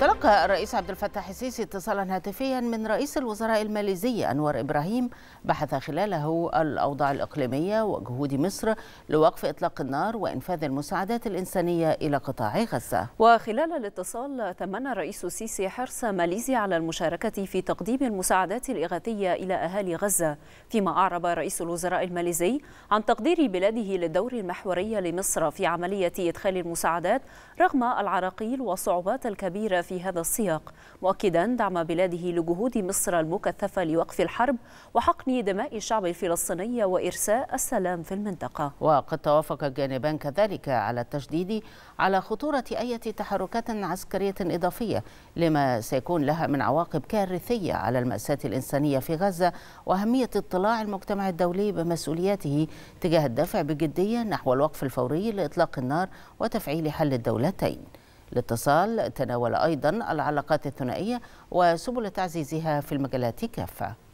تلقى الرئيس عبد الفتاح السيسي اتصالا هاتفيا من رئيس الوزراء الماليزي انور ابراهيم بحث خلاله الاوضاع الاقليميه وجهود مصر لوقف اطلاق النار وانفاذ المساعدات الانسانيه الى قطاع غزه. وخلال الاتصال تمنى الرئيس السيسي حرص ماليزيا على المشاركه في تقديم المساعدات الاغاثيه الى اهالي غزه، فيما اعرب رئيس الوزراء الماليزي عن تقدير بلاده للدور المحوري لمصر في عمليه ادخال المساعدات رغم العراقيل والصعوبات الكبيره في في هذا السياق مؤكدا دعم بلاده لجهود مصر المكثفة لوقف الحرب وحقن دماء الشعب الفلسطيني وإرساء السلام في المنطقة وقد توافق الجانبان كذلك على التشديد على خطورة أي تحركات عسكرية إضافية لما سيكون لها من عواقب كارثية على المأساة الإنسانية في غزة وأهمية اطلاع المجتمع الدولي بمسؤولياته تجاه الدفع بجدية نحو الوقف الفوري لإطلاق النار وتفعيل حل الدولتين الاتصال تناول أيضا العلاقات الثنائية وسبل تعزيزها في المجالات كافة